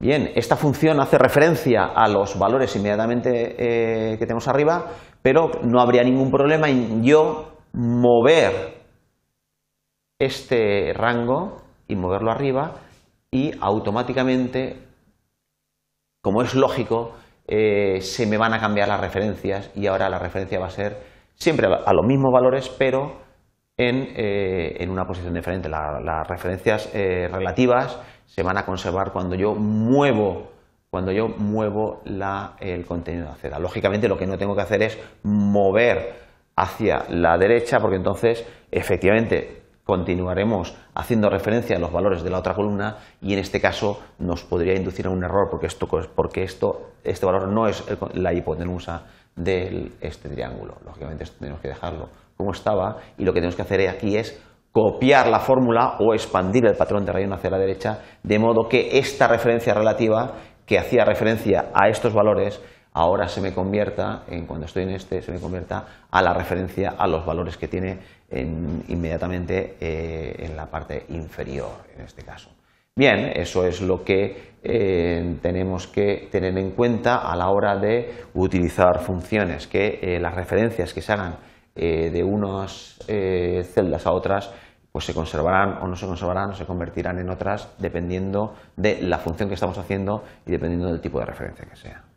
Bien, esta función hace referencia a los valores inmediatamente eh, que tenemos arriba, pero no habría ningún problema en yo mover este rango y moverlo arriba y automáticamente, como es lógico, eh, se me van a cambiar las referencias y ahora la referencia va a ser siempre a los mismos valores, pero en, eh, en una posición diferente. las referencias eh, relativas se van a conservar cuando yo muevo cuando yo muevo el contenido de la Lógicamente lo que no tengo que hacer es mover hacia la derecha porque entonces efectivamente continuaremos haciendo referencia a los valores de la otra columna y en este caso nos podría inducir a un error porque esto, porque este valor no es la hipotenusa de este triángulo. Lógicamente esto tenemos que dejarlo como estaba y lo que tenemos que hacer aquí es copiar la fórmula o expandir el patrón de rayón hacia la derecha, de modo que esta referencia relativa que hacía referencia a estos valores ahora se me convierta, en cuando estoy en este, se me convierta a la referencia a los valores que tiene inmediatamente eh, en la parte inferior, en este caso. Bien, eso es lo que eh, tenemos que tener en cuenta a la hora de utilizar funciones, que eh, las referencias que se hagan eh, de unas eh, celdas a otras, pues se conservarán o no se conservarán o se convertirán en otras dependiendo de la función que estamos haciendo y dependiendo del tipo de referencia que sea.